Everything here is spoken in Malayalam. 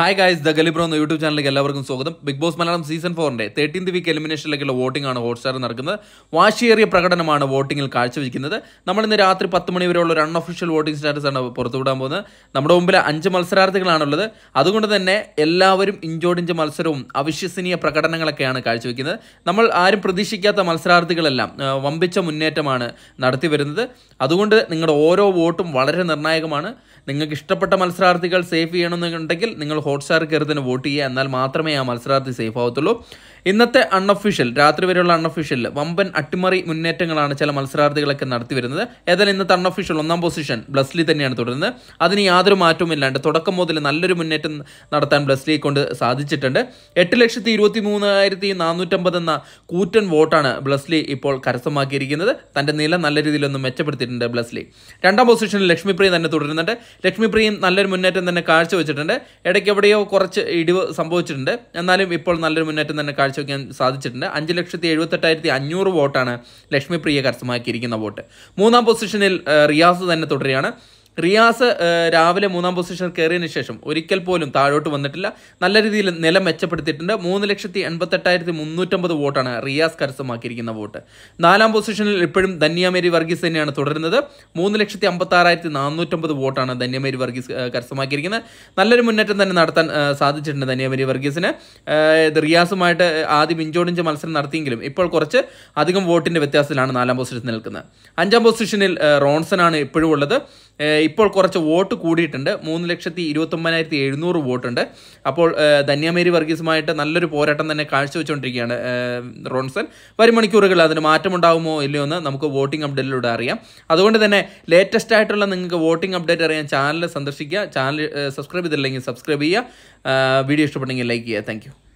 ഹായ് ഗായ്സ് ദ ഗലിബ്രോ എന്ന യൂട്യൂബ് ചാനലിലേക്ക് എല്ലാവർക്കും സ്വാഗതം ബിഗ് ബോസ് മലയാളം സീസൺ ഫോറിന്റെ തേർട്ടീൻ വീക്ക് എലിമിനേഷനിലേക്കുള്ള വോട്ടിംഗ് ആണ് ഹോട്ട്സ്റ്റാർ നടക്കുന്നത് വാശിയേറിയ പ്രകടനമാണ് വോട്ടിംഗിൽ കാഴ്ചവെക്കുന്നത് നമ്മൾ ഇന്ന് രാത്രി പത്ത് മണി വരെയുള്ള ഒരു അൺഒഫീഷ്യൽ വോട്ടിംഗ് സ്റ്റാറ്റസ് ആണ് പുറത്തുവിടാൻ പോകുന്നത് നമ്മുടെ മുമ്പിൽ അഞ്ച് മത്സരാർത്ഥികളാണുള്ളത് അതുകൊണ്ട് തന്നെ എല്ലാവരും ഇഞ്ചോടിഞ്ച് മത്സരവും അവിശ്വസനീയ പ്രകടനങ്ങളൊക്കെയാണ് കാഴ്ചവെക്കുന്നത് നമ്മൾ ആരും പ്രതീക്ഷിക്കാത്ത മത്സരാർത്ഥികളെല്ലാം വമ്പിച്ച മുന്നേറ്റമാണ് നടത്തി വരുന്നത് അതുകൊണ്ട് നിങ്ങളുടെ ഓരോ വോട്ടും വളരെ നിർണായകമാണ് നിങ്ങൾക്ക് ഇഷ്ടപ്പെട്ട മത്സരാർത്ഥികൾ സേഫ് ചെയ്യണമെന്നുണ്ടെങ്കിൽ നിങ്ങൾ ഹോട്ട്സ്റ്റാർ കയറി തന്നെ വോട്ട് ചെയ്യുക എന്നാൽ മാത്രമേ ആ മത്സരാർത്ഥി സേഫ് ആവത്തുള്ളൂ ഇന്നത്തെ അൺഒഫീഷ്യൽ രാത്രി വരെയുള്ള അൺഒഫീഷ്യലിൽ വമ്പൻ അട്ടിമറി മുന്നേറ്റങ്ങളാണ് ചില മത്സരാർത്ഥികളൊക്കെ നടത്തി വരുന്നത് ഏതായാലും ഇന്നത്തെ അൺഒഫീഷ്യൽ ഒന്നാം പൊസിഷൻ ബ്ലസ്ലി തന്നെയാണ് തുടരുന്നത് അതിന് യാതൊരു മാറ്റവും ഇല്ലാണ്ട് തുടക്കം മുതൽ നല്ലൊരു മുന്നേറ്റം നടത്താൻ ബ്ലസ്ലിയെ കൊണ്ട് സാധിച്ചിട്ടുണ്ട് എട്ട് ലക്ഷത്തി ഇരുപത്തി മൂന്നായിരത്തി നാനൂറ്റമ്പത് എന്ന കൂറ്റൻ വോട്ടാണ് ബ്ലസ്ലി ഇപ്പോൾ കരസ്ഥമാക്കിയിരിക്കുന്നത് തന്റെ നില നല്ല രീതിയിലൊന്നും മെച്ചപ്പെടുത്തിയിട്ടുണ്ട് ബ്ലസ്ലി രണ്ടാം പൊസിഷനിൽ ലക്ഷ്മിപ്രിയ തന്നെ തുടരുന്നുണ്ട് ലക്ഷ്മിപ്രിയയും നല്ലൊരു മുന്നേറ്റം തന്നെ കാഴ്ചവെച്ചിട്ടുണ്ട് ഇടയ്ക്ക് എവിടെയോ കുറച്ച് ഇടിവ് സംഭവിച്ചിട്ടുണ്ട് എന്നാലും ഇപ്പോൾ നല്ലൊരു മുന്നേറ്റം തന്നെ കാഴ്ച കാഴ്ചവെക്കാൻ സാധിച്ചിട്ടുണ്ട് അഞ്ച് ലക്ഷത്തി എഴുപത്തെട്ടായിരത്തി അഞ്ഞൂറ് വോട്ടാണ് ലക്ഷ്മിപ്രിയ കരസ്ഥമാക്കിയിരിക്കുന്ന വോട്ട് മൂന്നാം പൊസിഷനിൽ റിയാസ് തന്നെ തുടരുകയാണ് റിയാസ് രാവിലെ മൂന്നാം പൊസിഷൻ കയറിയതിനു ശേഷം ഒരിക്കൽ പോലും താഴോട്ട് വന്നിട്ടില്ല നല്ല രീതിയിൽ നില മെച്ചപ്പെടുത്തിയിട്ടുണ്ട് മൂന്ന് ലക്ഷത്തി എൺപത്തെട്ടായിരത്തി മുന്നൂറ്റമ്പത് വോട്ടാണ് റിയാസ് കരസ്ഥമാക്കിയിരിക്കുന്ന വോട്ട് നാലാം പൊസിഷനിൽ ഇപ്പോഴും ധന്യാമേരി വർഗീസ് തന്നെയാണ് തുടരുന്നത് മൂന്ന് ലക്ഷത്തി അമ്പത്താറായിരത്തി നാനൂറ്റമ്പത് വോട്ടാണ് ധന്യമേരി വർഗീസ് കരസ്ഥമാക്കിയിരിക്കുന്നത് നല്ലൊരു മുന്നേറ്റം തന്നെ നടത്താൻ സാധിച്ചിട്ടുണ്ട് ധന്യാമേരി വർഗീസിന് റിയാസുമായിട്ട് ആദ്യം ഇഞ്ചോടിഞ്ച് മത്സരം നടത്തിയെങ്കിലും ഇപ്പോൾ കുറച്ച് അധികം വോട്ടിൻ്റെ വ്യത്യാസത്തിലാണ് നാലാം പൊസിഷൻ നിൽക്കുന്നത് അഞ്ചാം പൊസിഷനിൽ റോൺസൺ ആണ് ഇപ്പോഴും ഉള്ളത് ഇപ്പോൾ കുറച്ച് വോട്ട് കൂടിയിട്ടുണ്ട് മൂന്ന് ലക്ഷത്തി ഇരുപത്തൊമ്പതിനായിരത്തി എഴുന്നൂറ് വോട്ടുണ്ട് അപ്പോൾ ധന്യാമേരി വർഗീസുമായിട്ട് നല്ലൊരു പോരാട്ടം തന്നെ കാഴ്ചവെച്ചുകൊണ്ടിരിക്കുകയാണ് റോൺസൺ വരും മണിക്കൂറുകളിൽ അതിന് മാറ്റമുണ്ടാകുമോ ഇല്ലയോ എന്ന് നമുക്ക് വോട്ടിംഗ് അപ്ഡേറ്റിലൂടെ അറിയാം അതുകൊണ്ട് തന്നെ ലേറ്റസ്റ്റ് ആയിട്ടുള്ള നിങ്ങൾക്ക് വോട്ടിംഗ് അപ്ഡേറ്റ് അറിയാൻ ചാനൽ സന്ദർശിക്കുക ചാനൽ സബ്സ്ക്രൈബ് ചെയ്തില്ലെങ്കിൽ സബ്സ്ക്രൈബ് ചെയ്യുക വീഡിയോ ഇഷ്ടപ്പെട്ടെങ്കിൽ ലൈക്ക് ചെയ്യുക താങ്ക്